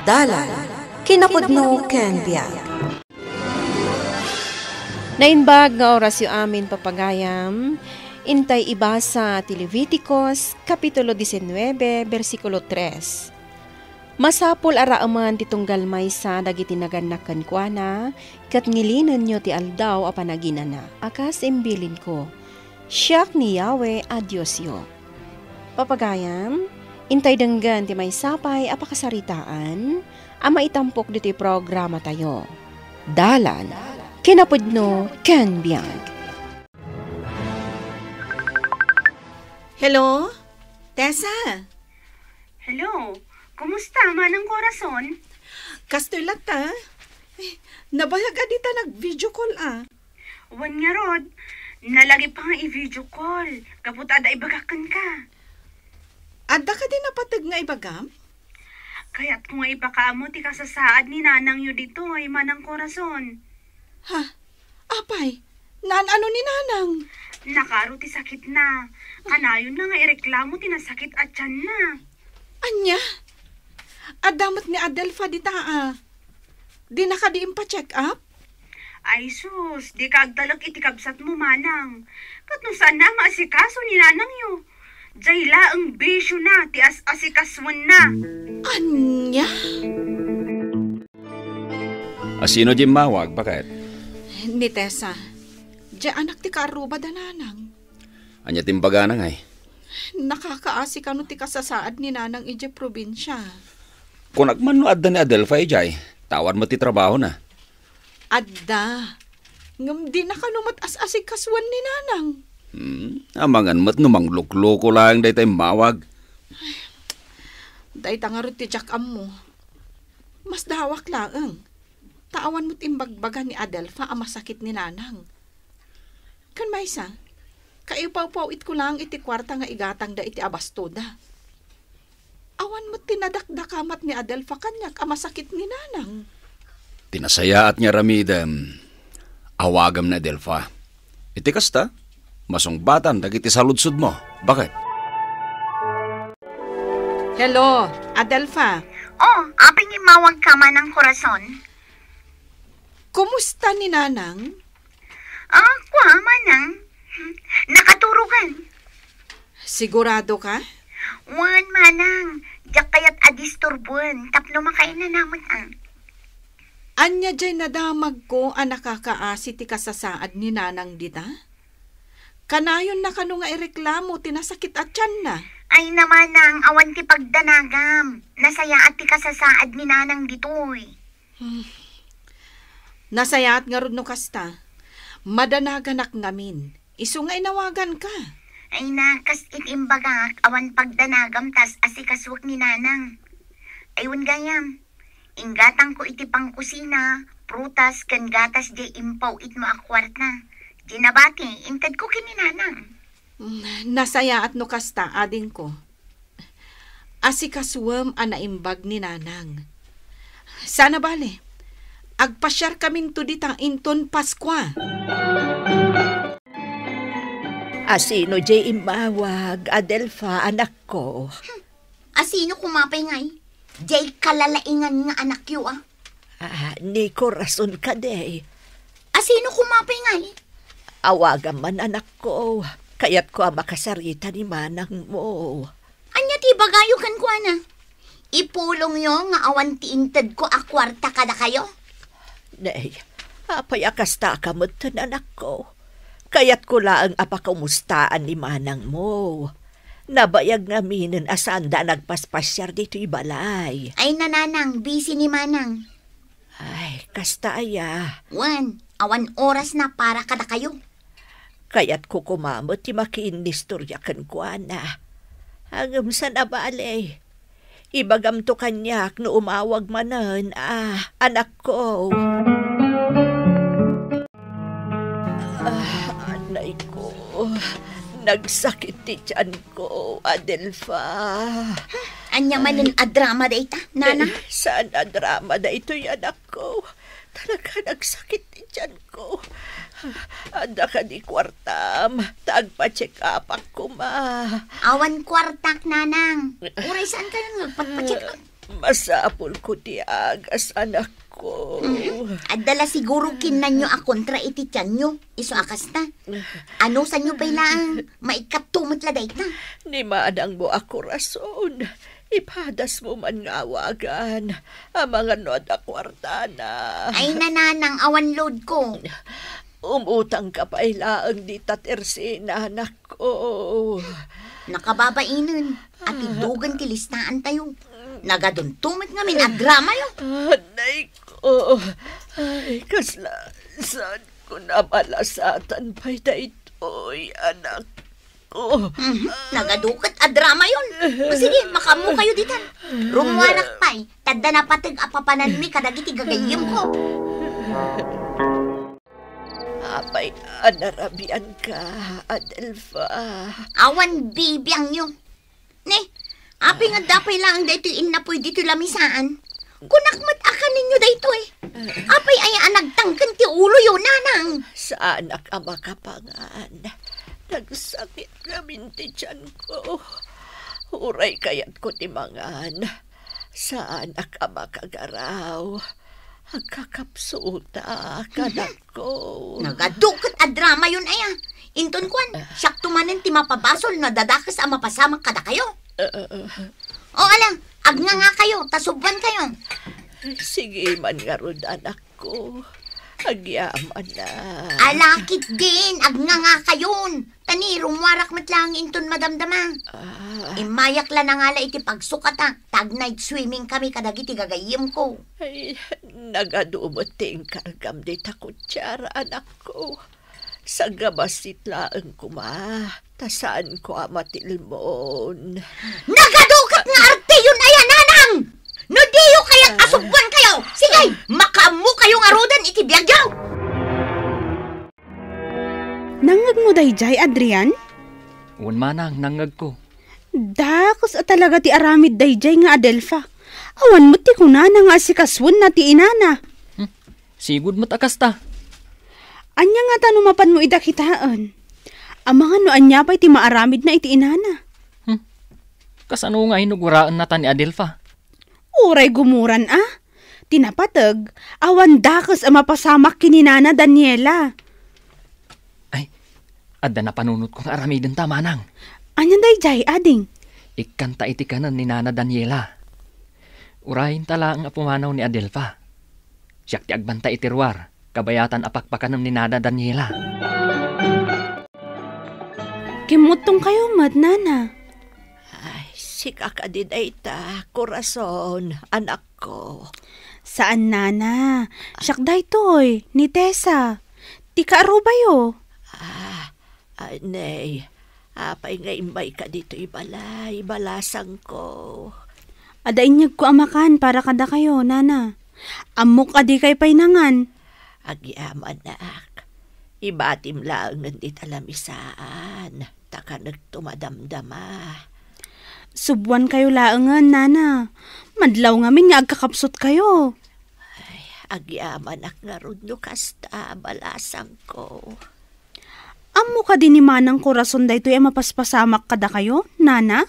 Dalan, kinapudno ken biyag. Nainbag nga oras yu amin papagayam, intay ibasa ti Kapitulo 19, versikulo 3. Masapol araaman titunggal maysa dagiti naganakan kuana, kat ngilinan nyo ti aldaw a panaginana, akas imbilin ko. Siyak ni Yahweh a Diyos yo. Papagayam, Intay Intaydanggan ti may sapay apakasaritaan, ama itampok dito'y programa tayo. Dalan, kinapudno, ken biyag. Hello? Tessa? Hello? Kumusta manang korason? Kastulat ta? Eh, nabayag adita nag-video call ah. Wan nga rod, nalagi pa nga i-video call. Kaputada ay ka. Adda ka din napatag nga ibagam? Kaya't kung ay baka mo ti kasasaad ni nanang yu dito ay manang korason. Ha? Apay, nan ano ni nanang? Nakaro ti sakit na. Kanayon na nga ireklamo ti nasakit at tiyan na. Anya? Adamot ni Adelfa di taa. Di naka di check up? Ay sus, di kagdalag itikabsat mo manang. Katno saan na maasikaso ni nanang yu? Jayla, ang bisyo na, ti as-asikaswan na. Anya? Asino di mawag, bakit? Ni Tessa, di anak ti karuba dananang. Anya timbaga na ngay. Nakakaasi ka no ti kasasaad ni nanang ije probinsya. Kung agman no adda ni Adelfa ijay, tawad mo ti trabaho na. Adda, ngam di na kanumat as-asig kaswan ni nanang. Hmm, amangan mat namang lukloko lang day tayo mawag. Ay, day tangarot ti tiyakam mo. Mas dawak laang. Taawan mo't timbagbaga ni Adelfa ang masakit ni Nanang. Kan maysa, kaipaw-paw it ko lang iti kwarta nga igatang da iti abastoda. Awan mo't tinadakdakamat ni Adelfa kanyak ang masakit ni Nanang. Tinasayaat niya Ramidem. Awagam na Adelfa. Iti kasta, Masungbatan, dagiti saludsod mo. Bakit? Hello, Adelfa. Oh, aping imawag ka man ng korason. Kumusta ni Nanang? Ah, kuha manang. Hmm, nakaturugan. Sigurado ka? Wan manang, diyak kaya't adisturbuan. Tapno makain na naman ang. Anya jay nadamag ko ang nakakaasi ti kasasaad ni Nanang dita? Kanayon na kano nga ireklamo, tinasakit at tiyan na. Ay naman na ang awan ti pagdanagam. Nasaya at ti kasasaad ni nanang ditoy. Hmm. Nasaya at nga no kasta. Madanaganak namin. Isu nga inawagan ka. Ay na, kas itimbagak awan pagdanagam tas asikaswak ni nanang. Ayun gayam. Inggatang ko iti pang prutas, kan gatas di impaw it maakwart na Inabati, intad ko kininanang. Mm, nasaya at nukasta, ading ko. Asikaswam anaimbag ni nanang. Sana bale, agpasyar kaming tuditang inton Paskwa. Asino jay imawag, Adelfa, anak ko. Hm. Asino kumapay ngay? Jay kalalaingan nga anak yo ah. Ah, ni ko rason ka day. Asino kumapay ngay? Awagan man anak ko, kaya't ko ang makasarita ni manang mo. Anya ti kan ko, ana? Ipulong yo nga awan ti tiintad ko a kwarta kada kayo? Nay, apay akasta ka mo anak ko. Kaya't ko laang apakamustaan ni manang mo. Nabayag naminin asanda nagpaspasyar dito ibalay. Ay nananang, busy ni manang. Ay, kasta aya. Wan, awan oras na para kada kayo. Kayat ko kumamot ti makiin ni kan kuana. ana. Agam sa nabali. Ibagam to kanyak no umawag manan, ah, anak ko. Ah, anay ko. Nagsakit ti tiyan ko, Adelfa. Anya manin adrama da ita, nana? Eh, saan adrama da ito yan ako? Talaga nagsakit ti tiyan ko. Ada ka di kwartam. Tagpa-check up ako, ma. Awan kwartak, nanang. Uray, saan ka nang nagpagpa-check up? Masapol ko di agas, anak ko. Mm-hmm. Adala siguro kinan nyo akontra iti tiyan nyo. Iso akas ta. Ano sa nyo bailaan? Maikat tumutla day ta. Ni maadang mo ako rason. Ipadas mo man awagan ang mga noda kwartana. Ay nananang awan load ko. Umutang ka pa ilaang di tatersina, anak ko. Nakababainan. At idugan kilistaan tayo. Nagaduntumit ngamin at drama yun. Anay ah, ko. Ay, kasla, saan ko na malasatan pa'y na ito'y anak ko. Mm-hmm. Nagadukat at drama yun. O sige, makamu kayo ditan. Rumuanak pa'y, tadda na patig apapanan mi kadagiti gagayim ko. May anarabian ka, Adelfa. Awan, baby, ang yun. Ne, api nga dapay lang dito inapoy dito lamisaan. Kunakmat akan ninyo dito eh. Apay ay anagtangkan ti ulo yun, nanang. Sa Saan ka makapangan? Nagsakit kami ti tiyan ko. Huray kayat ko ti mangan. Saan ka makagaraw? Agkakapsuta, kadako. Nagadukot a ah, drama yun, aya. Ah. Inton kwan, ah, siyak tumanin ti mapabasol na dadakas ang mapasamang kada kayo. O alang, agnga nga kayo, tasubwan kayo. Sige man nga anak ko. Kanyaman na. Alakit din, Agnga nga kayon. Tani, warak matlang ton madamdama. Ah. Imayak eh, la na ngala iti pagsukata. Tag night swimming kami kadagiti gagayim ko. Ay, nagadumuting kargam di takutsara anak ko. Sa gabasit laang kuma, tasaan ko amatilmon. Nagadukat nga arte yun ayan, nanang! No diyo kaya't asugban kayo! Sige, makaamu kayong arudan iti biyagyaw! Nangag mo dayjay, Adrian? Uwan manang, nangag ko. Dakos at talaga ti aramid dayjay nga Adelfa. Awan mo ti kunana nga si kaswan na ti inana. Hmm. Sigud mo takasta. Anya nga tanong mapan mo idakitaan. Amangan no anya pa'y ti maaramid na iti inana. Hmm. Kasano nga inuguraan na ta ni Adelfa? uray gumuran ah. Tinapatag, awan dakas ang mapasamak kininana Daniela. Ay, adda na panunot kong aramidin tama nang. Anyan day jay ading? Ikanta itikanan ni Nana Daniela. Urayin tala ang apumanaw ni Adelpa. Siyak ti agbanta itirwar, kabayatan apakpakanam ni Nana Daniela. Kimutong kayo, Madnana. Nana. Sika ka ay ta, korason, anak ko. Saan, Nana? Siyak day toy, ni Tessa. Ti kaaro ba yo? Ah, anay. Apay ah, nga imbay ka dito ibalay, balasang ko. Adain niyag ko amakan para kada kayo, Nana. Amok adi kay painangan. Agyaman na ak. Ibatim lang nandit alamisaan. Taka nagtumadamdama. Subwan kayo laangan, nana. Madlaw nga min nga agkakapsot kayo. Ay, agyaman ak nga no kasta, balasang ko. Amo ka din ni manang korason da ito'y mapaspasamak kada kayo, nana?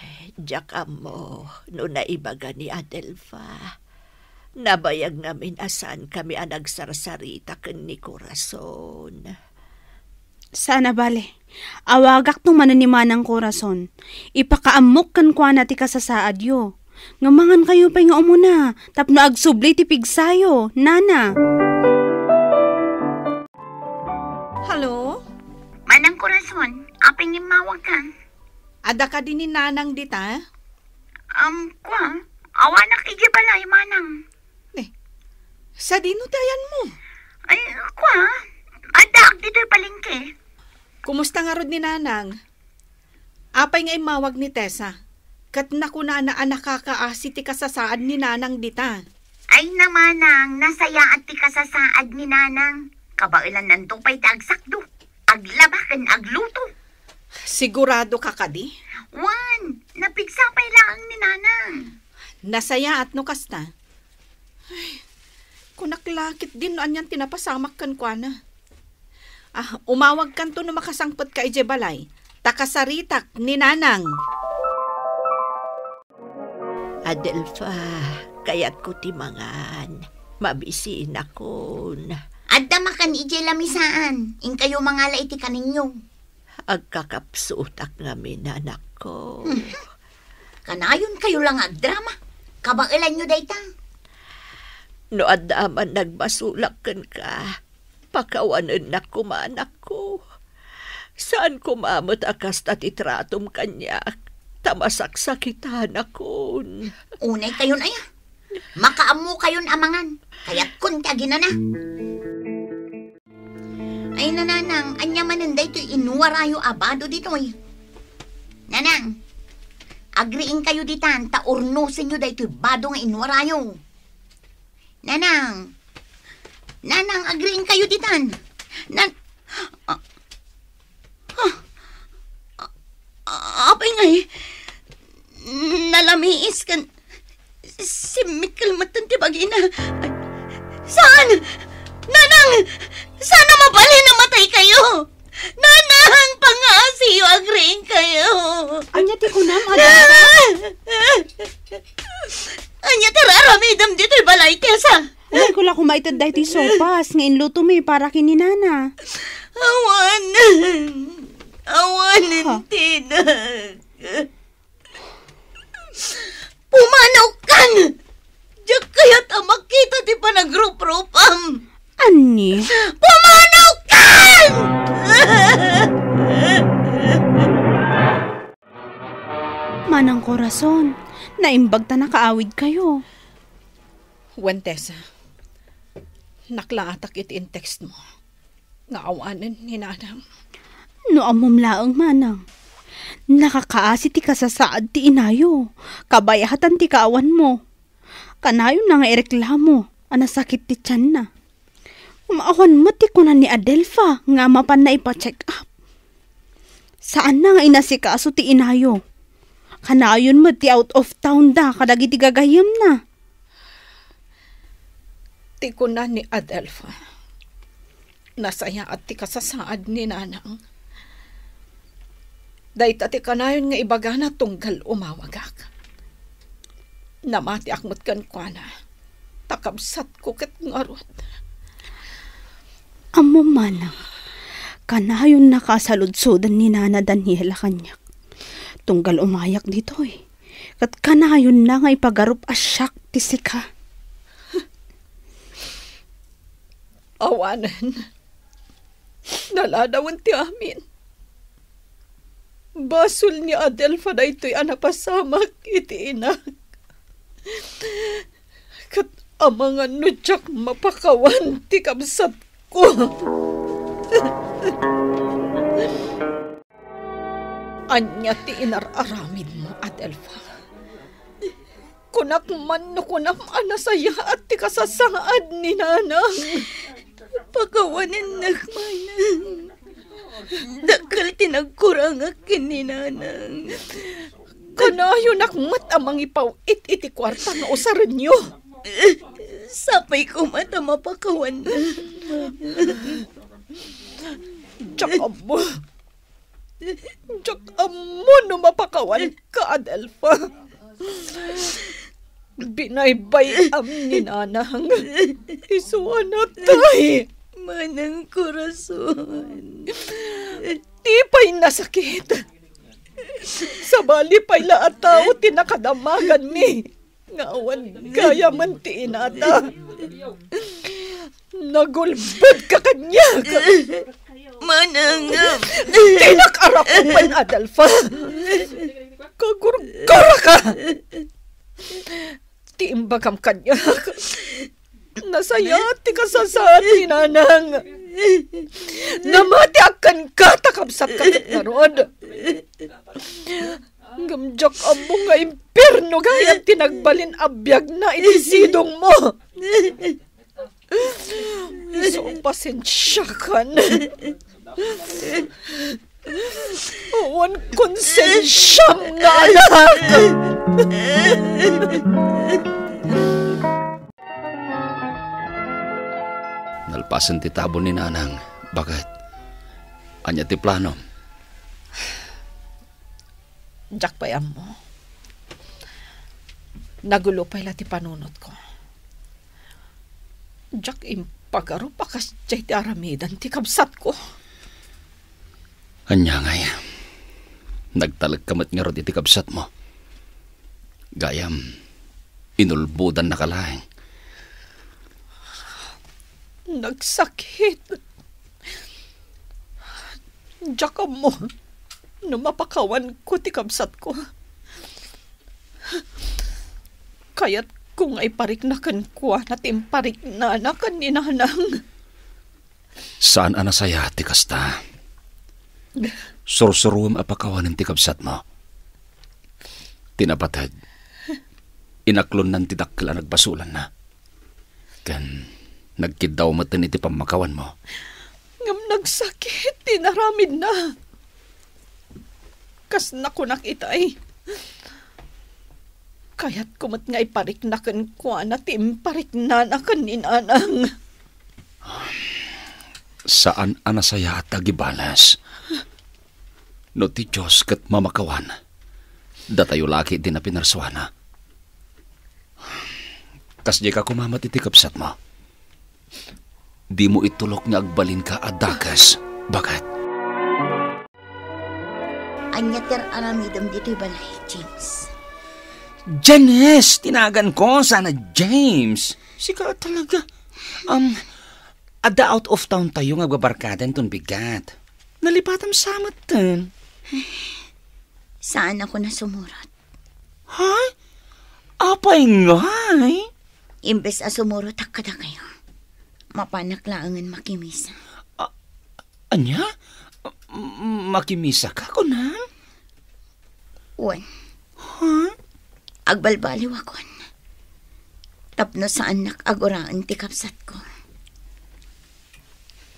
Ay, Jack amo, no naibaga ni Adelfa. Nabayag namin asan kami ang nagsarsarita kan ni Corazon. Sana bale. Awagak no mananiman korason. Ipakaamok kan na ti kasasaad yo. Ngamangan kayo pa'y nga umuna, tapno agsubli ti pigsayo, nana. Hello? Manang korason, apay ni mawag ka. Ada ka din ni nanang dita? Eh? Um, kwa, awa na kiji balay, manang. Eh, sa tayan mo? Ay, kwa, ada dito'y palingke. Kumusta nga ni nanang? Apay nga imawag ni Tessa. Kat nakuna na anak kakaasi ti kasasaad ni nanang dita. Ay naman ang nasaya at ti kasasaad ni nanang. Kabailan nantupay ti agsakdo. Aglabakan agluto. Sigurado ka kadi? Juan, napigsapay lang ni nanang. Nasaya at kasta. Ay, kunaklakit din no anyan tinapasamak kan kwa na. Ah, umawag kanto no makasangpot ka ije balay. Takasaritak ni Nanang. Adelfa, kayat ko timangan. Mabisin akon. Adda makan ije lamisaan. In kayo mga laiti kaninyo. Agkakapsutak ngamin anak ko. Hmm. Kanayon kayo lang agdrama. drama. Kabailan nyo dayta. No adaman nagbasulak ka Pakawanan na kumanak ko. Saan kumamot akas na titratom kanya? Tamasaksakitan ako. Unay kayon ay. Makaamu kayon amangan. Kaya kuntagin na na. Ay nananang, anya mananda to inuwarayo abado dito eh. Nanang, agriin kayo ditan, taurnusin nyo dito bado nga inuwarayo. Nanang, Nanang, agreeing kayo ditan. Nan... Ah, ah, ah, apay nga eh. Nalamiis kan... Si Mikkel matantibag ina. Saan? Nanang! Sana mapalin sopas nga inluto mi eh, para kini nana. Awanan. Awanan, ha? tinag. Pumanaw kan! Diyak kaya't ang makita ti panagrup-rupam. Ani? Pumanaw kan! Manang korason, naimbag ta nakaawid kayo. Juan Tessa, naklaatak iti in text mo. Nga awanan ni nanam. No amom manang. Nakakaasi ti kasasaad ti inayo. Kabayahatan ti kaawan mo. Kanayon na nga ereklamo. Anasakit ti tiyan na. Umaawan mo ti kunan ni Adelfa nga mapan na ipacheck up. Saan na nga inasikaso ti inayo? Kanayon mo ti out of town da kadagiti gagayam na ti kunan ni Adelfa. Nasaya at ti kasasaad ni nanang. Dahit ati kanayon nga ibaga na tunggal umawagak. Namati akmat kan kwa na. Takabsat ko kat ngarot. Amo manang, kanayon nakasaludsudan ni Nana Daniela kanyak. Tunggal umayak dito eh. Kat kanayon na nga ipagarup asyak ti sika Awanan. Naladawan ti amin. Basol ni Adelfa na ito'y anapasamak iti inak. Kat amangan no tsak mapakawan ti kamsat ko. Anya ti inararamid mo, Adelfa. Kunak man no kunam anasaya at ti kasasaad ni nanang. Pagkawanin nagmanan. Dakal tinagkurang akin ni nanang. Kanayo nakmat amang ipaw it iti kwarta na usaran nyo. Sapay ko mata mapakawan. Tsaka mo. Tsaka mo no mapakawan ka, Adelfa. Binaybay am ni nanang. Isuan na tay. Manang korason. Di pa'y nasakit. Sa bali pa'y laat tao tinakadamagan mi. Ngawan kaya man tiinata. Nagulbod ka kanya. Manang. Ah. Tinakara ko pa'y adalfa. Kagurgara ka ti imbagam kanya. Nasaya ano? ti kasasati nanang. Namati akan ka takapsat ka naroon. Gamjak amo nga impirno gaya tinagbalin abyag na itisidong mo. Iso pasensya ka One konsensyam na anak! Nalpasan ti tabo ni Nanang. Bakit? Anya ti plano? Jack payam mo. Nagulo pa ti panunot ko. Jack impagaro pa kas ti aramidan ti kabsat ko. Anya ngay, nagtalagkamat nga rod iti mo. Gayam, inulbudan na kalaeng. Nagsakit. Diyaka mo, numapakawan ko tikabsat ko. Kaya't kung ay parik na kan kuwa natin parik na na kaninanang. Saan anasaya ti kasta? Saan Sorsoruam apakawanan ti kabsat mo. Tinapatad. Inaklon nan ti nagbasulan na. Kan, nagkidaw matan iti pamakawan mo. Ngam nagsakit, tinaramid na. Kas na ko nakita eh. Kaya't kumat nga iparik na kan kwa na tim parik na na kan Saan anasaya at agibalas? No ti Diyos kat mamakawan. Datayo laki din na pinarswana. Kas di ka kumamat iti kapsat mo. Di mo itulok nga agbalin ka adagas. Bakit? Anya ter anamidam dito'y balay, James. Janice! Tinagan ko! Sana James! Sika talaga. Um, ada out of town tayo nga babarkadan ton bigat. Nalipatam samat tan. Saan ako na sumurot? Ha? Apay nga eh. Imbes a sumurot akada kayo. Mapanaklaangan makimisa. A- anya? Makimisa ka ko na? Wan. Ha? Huh? Agbalbaliw akon. Tapno saan nak agoraan tikapsat ko.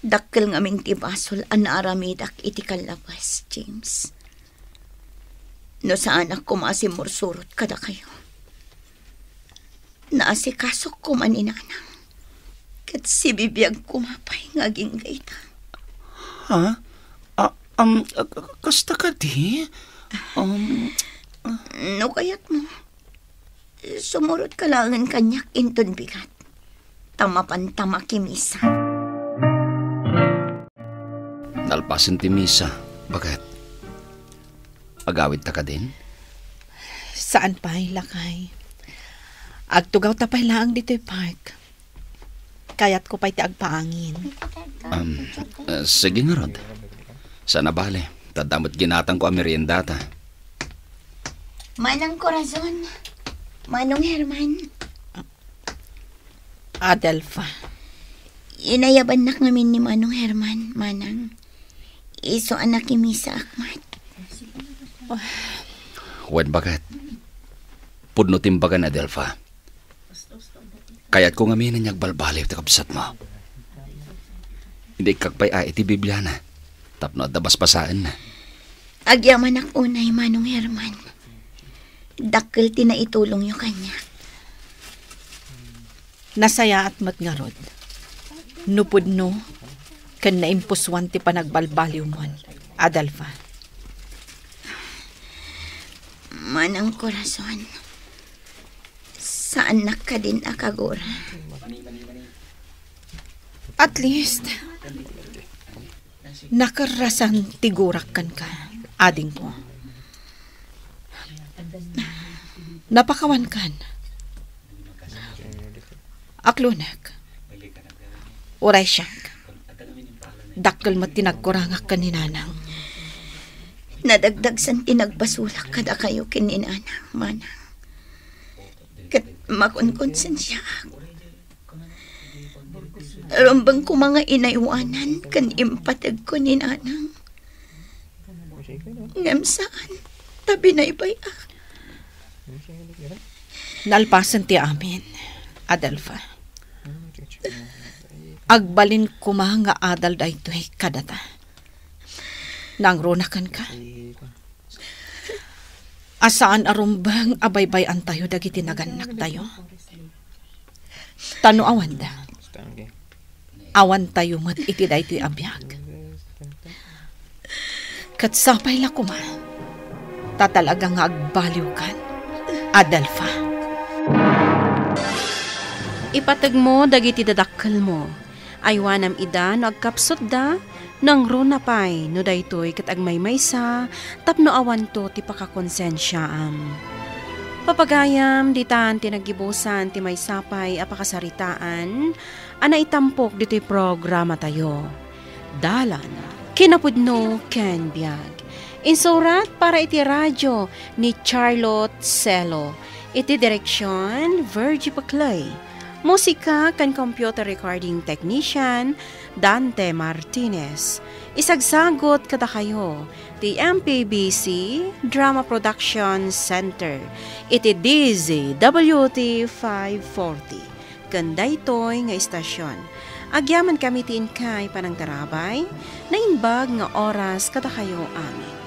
Dakkel nga ming tibasol ang naaramidak iti kalawas, James. No saan ako masimursurot kada kayo. Naasikasok ko man inanang. Kat si bibiyag kumapay nga ginggayta. Ha? Uh, um, kasta ka di? Um, uh... No kayat mo. Sumurot ka langan kanyak inton bigat. Tamapan tamakimisa. Hmm. Nalpasin ti Misa. Bakit? Agawid ta ka din? Saan pa, lakay? Agtugaw ta pa lang dito park. Kayat ko pa'y agpaangin. Um, uh, sige nga, Rod. Sana bale. Tadamot ginatan ko ang merienda ta. Manang Corazon. Manong Herman. Adelfa. Inayaban na kami ni Manong Herman, Manang. Iso anak ni Misa Ahmad. Wan bagat. Pudno timbaga na Delfa. Kaya't ko ngamin na niyagbalbalay ta kabsat mo. Hindi kakpay ay iti Biblia na. Tapno at dabaspasaan na. Agyaman ak unay manong Herman. Dakil tinaitulong yung kanya. Nasaya at matngarod. Nupod no, Kan na impuswan ti panagbalbaliw mon, Adalfa. Manang korason, saan na ka din akagura? At least, nakarasan tigurak kan ka, ading ko. Napakawan kan. Aklunak. Oray siya dakkel mat tinagkurangak ka ni nanang. Nadagdag san tinagpasulak kada kayo kininanang, manang. Kat makonkonsensya ako. Rambang ko mga inayuanan kan impatag ko ni nanang. Ngam saan? Tabi na ibay ah. Nalpasan ti amin, Adelfa agbalin ko nga adal da ito ay kadata. Nangronakan ka. Asaan arumbang abaybay abaybayan tayo dagiti naganak tayo? Tano awan da. Awan tayo mat iti da ito'y abiyag. Katsapay la kuma. Tatalaga nga agbaliw kan. Adalfa. Adalfa ipatag mo dagiti dadakkal mo. Aywanam ida no agkapsot da, nang runapay no daytoy kat agmaymaysa, tapno awan to ti pakakonsensyaam. Papagayam, ditan ti tinagibusan ti may a pakasaritaan ana itampok dito'y programa tayo. Dalan, kinapudno ken biag. Insurat para iti radyo ni Charlotte Celo. Iti direksyon, Virgie Paclay Musika kan computer recording technician Dante Martinez. Isagsagot kada kayo ti MPBC Drama Production Center. Iti DZWT 540. Ganda ito'y nga istasyon. Agyaman kami ti inkay panang tarabay, na inbag nga oras kada kayo amin.